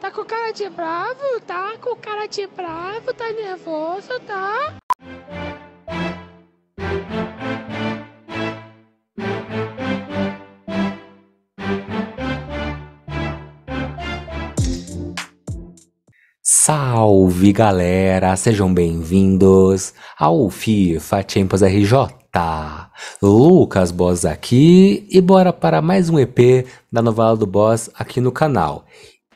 Tá com cara de bravo? Tá com cara de bravo? Tá nervoso? Tá? Salve galera, sejam bem-vindos ao FIFA Champions RJ. Lucas Boss aqui e bora para mais um EP da novela do Boss aqui no canal.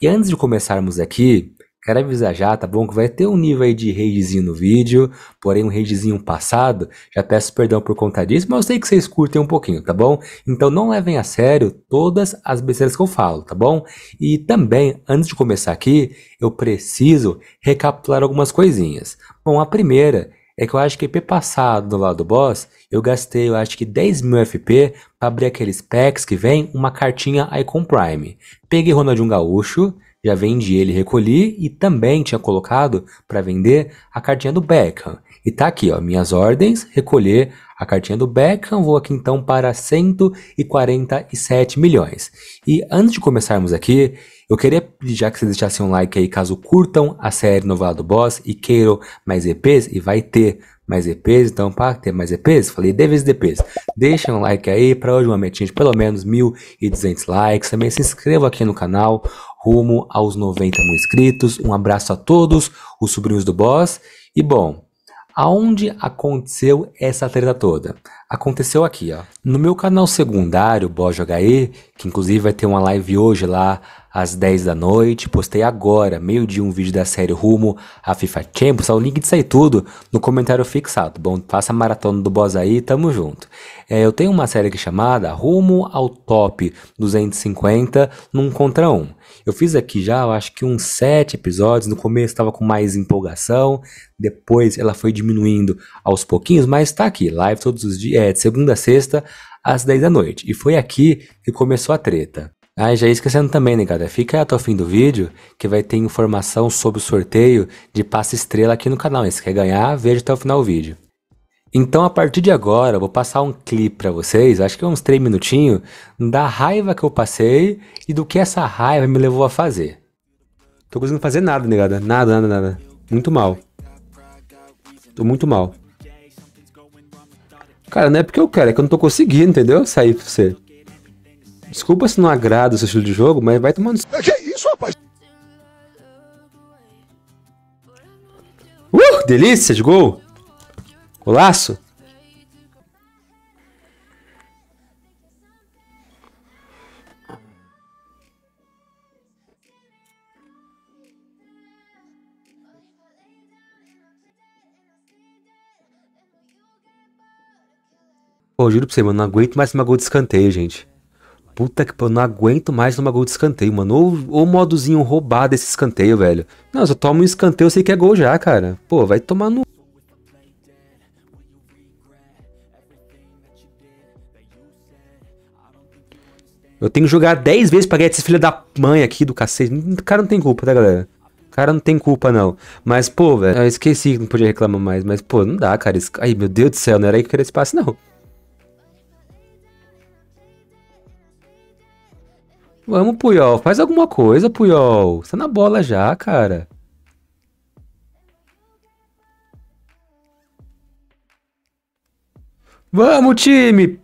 E antes de começarmos aqui, quero avisar já, tá bom? Que vai ter um nível aí de ragezinho no vídeo, porém um ragezinho passado. Já peço perdão por conta disso, mas eu sei que vocês curtem um pouquinho, tá bom? Então não levem a sério todas as besteiras que eu falo, tá bom? E também, antes de começar aqui, eu preciso recapitular algumas coisinhas. Bom, a primeira é que eu acho que EP passado lado do boss, eu gastei, eu acho que 10 mil FP pra abrir aqueles packs que vem uma cartinha Icon Prime. Peguei Ronaldinho Gaúcho, já vendi ele, recolhi e também tinha colocado para vender a cartinha do Beckham. E tá aqui, ó, minhas ordens, recolher a cartinha do Beckham, vou aqui então para 147 milhões. E antes de começarmos aqui, eu queria pedir já que vocês deixassem um like aí caso curtam a série Novela do Boss e queiram mais EPs, e vai ter mais EPs, então para ter mais EPs, falei D vezes DPs. Deixem um like aí para hoje uma metinha de pelo menos 1.200 likes, também se inscreva aqui no canal, rumo aos 90 mil inscritos. Um abraço a todos, os sobrinhos do boss. E bom, aonde aconteceu essa treta toda? Aconteceu aqui, ó. No meu canal secundário, Boss HE, que inclusive vai ter uma live hoje lá às 10 da noite, postei agora, meio-dia, um vídeo da série Rumo à FIFA Champions, tá o link disso aí tudo no comentário fixado. Bom, faça a maratona do Boss aí, tamo junto. É, eu tenho uma série aqui chamada Rumo ao Top 250 num contra um. Eu fiz aqui já, eu acho que uns sete episódios. No começo estava com mais empolgação, depois ela foi diminuindo aos pouquinhos, mas está aqui, live todos os dias, é, de segunda a sexta, às 10 da noite. E foi aqui que começou a treta. Ah, já ia esquecendo também, né, cara? Fica até o fim do vídeo que vai ter informação sobre o sorteio de passe estrela aqui no canal. E se quer ganhar, veja até o final do vídeo. Então, a partir de agora, eu vou passar um clipe para vocês, acho que é uns 3 minutinhos, da raiva que eu passei e do que essa raiva me levou a fazer. Tô conseguindo fazer nada, negada. Nada, nada, nada. Muito mal. Tô muito mal. Cara, não é porque eu quero, é que eu não tô conseguindo, entendeu? Sair pra você. Desculpa se não agrada o seu estilo de jogo, mas vai tomando. Que isso, rapaz? Uh, delícia de gol! o laço? Pô, juro pra você, mano, não aguento mais tomar gol de escanteio, gente. Puta que eu não aguento mais tomar gol de escanteio, mano. Ou, ou modozinho roubar desse escanteio, velho. Não, se eu tomo um escanteio, eu sei que é gol já, cara. Pô, vai tomar no... Eu tenho que jogar 10 vezes pra ganhar esses filhos da mãe aqui do cacete. O cara não tem culpa, tá, galera? O cara não tem culpa, não. Mas, pô, velho, eu esqueci que não podia reclamar mais. Mas, pô, não dá, cara. Ai, meu Deus do céu, não era aí que eu queria esse passe, não. Vamos, Puyol. Faz alguma coisa, Puyol. Você tá na bola já, cara. Vamos, time!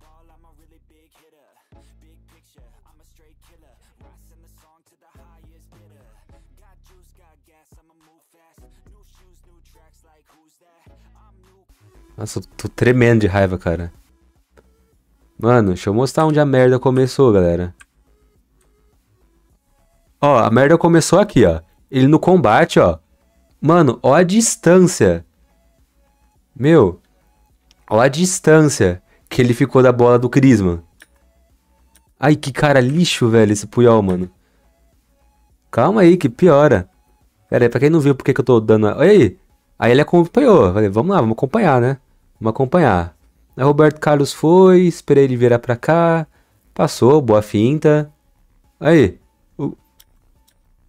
ball, I'm a really big hitter Big picture, I'm a straight killer Rising the song to the highest bidder Got juice, got gas, I'ma move fast New shoes, new tracks, like who's that? I'm new Nossa, eu tô tremendo de raiva, cara Mano, deixa eu mostrar onde a merda começou, galera Ó, a merda começou aqui, ó Ele no combate, ó Mano, ó a distância Meu Ó a distância que ele ficou da bola do Crisma. Ai, que cara lixo, velho, esse Puyol, mano. Calma aí, que piora. Pera aí, pra quem não viu por que eu tô dando... Olha aí. Aí ele acompanhou. Falei, vamos lá, vamos acompanhar, né? Vamos acompanhar. Aí Roberto Carlos foi, esperei ele virar pra cá. Passou, boa finta. Aí. O...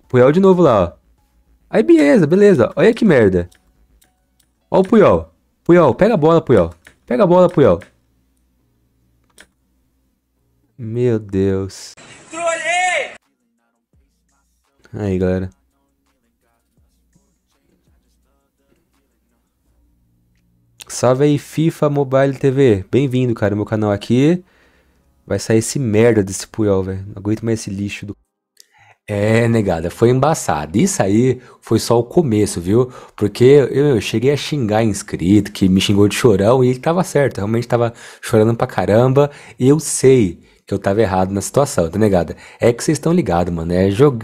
Puyol de novo lá, ó. Aí beleza, beleza. Olha que merda. Ó o Puyol. Puyol, pega a bola, Puyol. Pega a bola, Puyol. Meu Deus. Aí, galera. Salve aí, FIFA Mobile TV. Bem-vindo, cara, meu canal aqui. Vai sair esse merda desse Puyol, velho. Não aguento mais esse lixo do... É, negada, foi embaçado. Isso aí foi só o começo, viu? Porque eu, eu, cheguei a xingar inscrito, que me xingou de chorão, e ele tava certo, realmente tava chorando pra caramba. eu sei que eu tava errado na situação, tá negada? É que vocês estão ligados, mano. É jogo.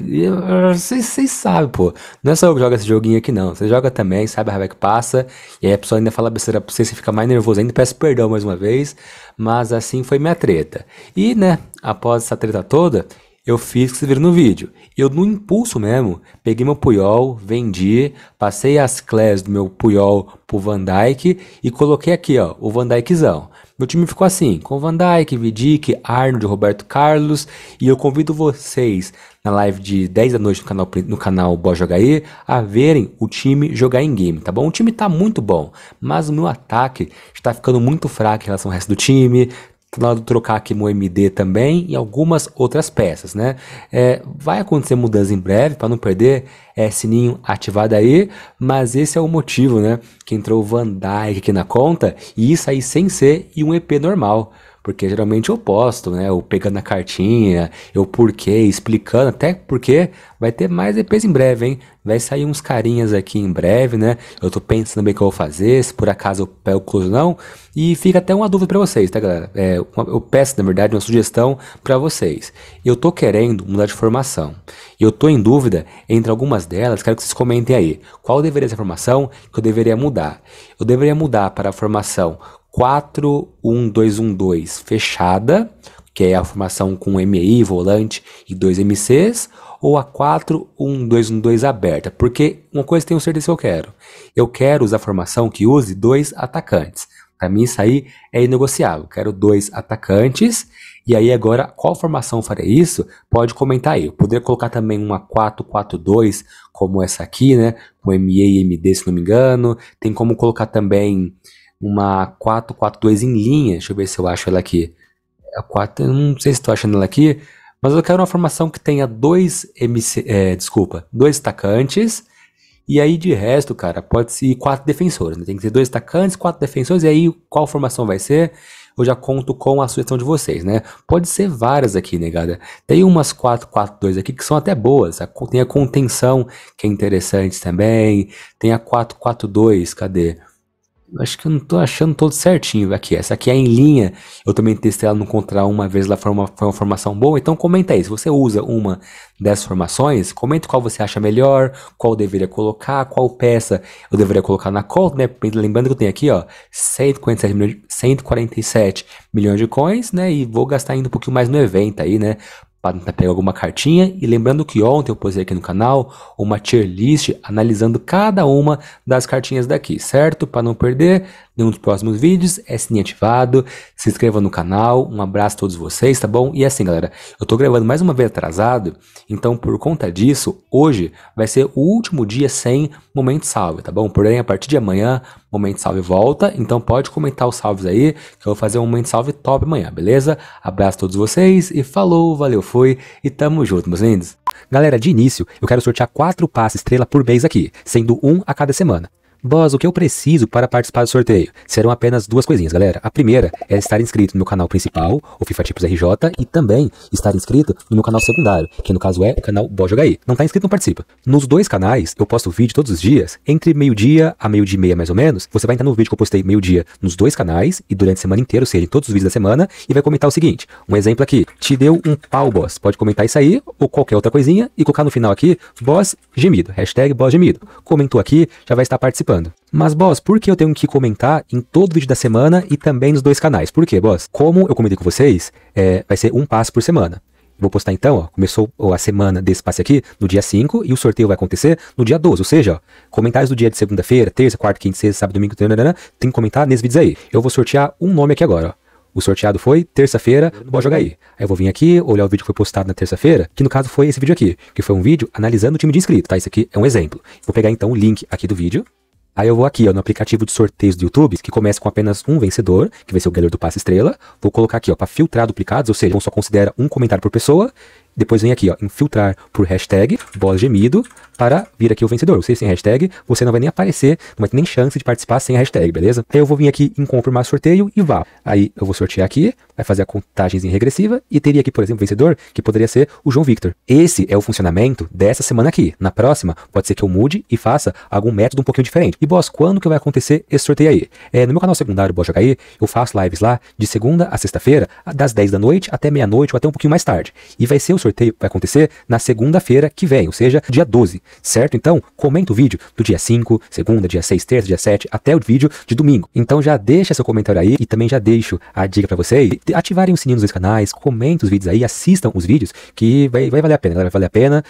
Vocês sabem, pô. Não é só eu que jogo esse joguinho aqui, não. Você joga também, sabe a raiva que passa. E aí a pessoa ainda fala besteira pra você, você fica mais nervoso ainda. Peço perdão mais uma vez. Mas assim foi minha treta. E, né, após essa treta toda, eu fiz que vocês viram no vídeo. Eu, no impulso mesmo, peguei meu Puyol, vendi, passei as clés do meu Puyol pro Van Dyke e coloquei aqui, ó, o Van Dykezão. Meu time ficou assim, com Van Dyke, Vidic, Arnold, Roberto Carlos. E eu convido vocês, na live de 10 da noite no canal, no canal Boss Jogaí, a verem o time jogar em game, tá bom? O time tá muito bom, mas o meu ataque está ficando muito fraco em relação ao resto do time do tá lado de trocar aqui no MD também e algumas outras peças, né? É, vai acontecer mudança em breve, para não perder, é, sininho ativado aí, mas esse é o motivo, né? Que entrou o Van Dyke aqui na conta, e isso aí sem ser e um EP normal. Porque geralmente eu posto, né? Eu pegando a cartinha, eu porquê, explicando, até porque vai ter mais EPs em breve, hein? Vai sair uns carinhas aqui em breve, né? Eu tô pensando bem o que eu vou fazer, se por acaso eu pego ou não. E fica até uma dúvida para vocês, tá, galera? É, uma, eu peço, na verdade, uma sugestão para vocês. Eu tô querendo mudar de formação. E eu tô em dúvida entre algumas delas, quero que vocês comentem aí. Qual deveria ser a formação que eu deveria mudar? Eu deveria mudar para a formação 4-1-2-1-2 fechada, que é a formação com MI, volante e dois MCs, ou a 4-1-2-1-2 aberta? Porque uma coisa tenho certeza que eu quero. Eu quero usar a formação que use dois atacantes. Para mim, isso aí é inegociável. Quero dois atacantes. E aí, agora, qual formação farei isso? Pode comentar aí. Eu poderia colocar também uma 4-4-2, como essa aqui, né? Com ME e MD, se não me engano. Tem como colocar também uma 442 em linha. Deixa eu ver se eu acho ela aqui. A 4, não sei se estou achando ela aqui, mas eu quero uma formação que tenha dois MC, é, desculpa, dois atacantes. E aí de resto, cara, pode ser quatro defensores. Né? Tem que ser dois atacantes, quatro defensores. E aí qual formação vai ser? Eu já conto com a sugestão de vocês, né? Pode ser várias aqui, negada. Né, tem umas 4, 4, 2 aqui que são até boas. Tá? Tem a contenção, que é interessante também. Tem a 4, 4, 2, cadê? Acho que eu não tô achando todo certinho aqui. Essa aqui é em linha. Eu também testei ela no Contra uma vez, lá foi uma, foi uma formação boa. Então comenta aí. Se você usa uma dessas formações, comenta qual você acha melhor, qual deveria colocar, qual peça eu deveria colocar na call, né? Lembrando que eu tenho aqui, ó, 147 milhões, 147 milhões de coins, né? E vou gastar ainda um pouquinho mais no evento aí, né? para não pegar alguma cartinha. E lembrando que ontem eu postei aqui no canal uma tier list analisando cada uma das cartinhas daqui, certo? Para não perder, em um dos próximos vídeos, é sininho ativado, se inscreva no canal, um abraço a todos vocês, tá bom? E é assim, galera, eu tô gravando mais uma vez atrasado, então por conta disso, hoje vai ser o último dia sem momento salve, tá bom? Porém, a partir de amanhã, momento salve volta, então pode comentar os salves aí, que eu vou fazer um momento salve top amanhã, beleza? Abraço a todos vocês e falou, valeu, foi e tamo junto, meus lindos. Galera, de início, eu quero sortear quatro passes estrela por mês aqui, sendo um a cada semana. Boss, o que eu preciso para participar do sorteio? Serão apenas duas coisinhas, galera. A primeira é estar inscrito no meu canal principal, o FIFA Tipos RJ, e também estar inscrito no meu canal secundário, que no caso é o canal Boss Joga Aí. Não tá inscrito, não participa. Nos dois canais, eu posto vídeo todos os dias, entre meio-dia a meio-dia e meia, mais ou menos. Você vai entrar no vídeo que eu postei meio-dia nos dois canais, e durante a semana inteira, ou seja, todos os vídeos da semana, e vai comentar o seguinte. Um exemplo aqui. Te deu um pau, Boss. Pode comentar isso aí, ou qualquer outra coisinha, e colocar no final aqui, Boss Gemido. Hashtag Boss Gemido. Comentou aqui, já vai estar participando participando. Mas, boss, por que eu tenho que comentar em todo vídeo da semana e também nos dois canais? Por quê, boss? Como eu comentei com vocês, é, vai ser um passe por semana. Vou postar então, ó, começou a semana desse passe aqui no dia 5 e o sorteio vai acontecer no dia 12, ou seja, ó, comentários do dia de segunda-feira, terça, quarta, quinta, sexta, sábado, domingo, tanana, tem que comentar nesses vídeos aí. Eu vou sortear um nome aqui agora, ó. O sorteado foi terça-feira, pode jogar aí. Aí eu vou vir aqui, olhar o vídeo que foi postado na terça-feira, que no caso foi esse vídeo aqui, que foi um vídeo analisando o time de inscrito, tá? Isso aqui é um exemplo. Vou pegar então o link aqui do vídeo, Aí eu vou aqui, ó, no aplicativo de sorteios do YouTube, que começa com apenas um vencedor, que vai ser o ganhador do passe estrela. Vou colocar aqui, ó, para filtrar duplicados, ou seja, então só considera um comentário por pessoa. Depois vem aqui, ó, em filtrar por hashtag, boss gemido, para vir aqui o vencedor. Você sem hashtag, você não vai nem aparecer, não vai ter nem chance de participar sem a hashtag, beleza? Aí eu vou vir aqui em confirmar sorteio e vá. Aí eu vou sortear aqui, vai fazer a contagem regressiva e teria aqui, por exemplo, o vencedor, que poderia ser o João Victor. Esse é o funcionamento dessa semana aqui. Na próxima, pode ser que eu mude e faça algum método um pouquinho diferente. E, boss, quando que vai acontecer esse sorteio aí? É, no meu canal secundário, Boss aí eu faço lives lá de segunda a sexta-feira, das 10 da noite até meia-noite ou até um pouquinho mais tarde. E vai ser o sorteio vai acontecer na segunda-feira que vem, ou seja, dia 12, certo? Então, comenta o vídeo do dia 5, segunda, dia 6, terça, dia 7, até o vídeo de domingo. Então já deixa seu comentário aí e também já deixo a dica para você ativarem os sininhos dos canais, comentem os vídeos aí, assistam os vídeos, que vai, vai valer a pena, vai valer a pena.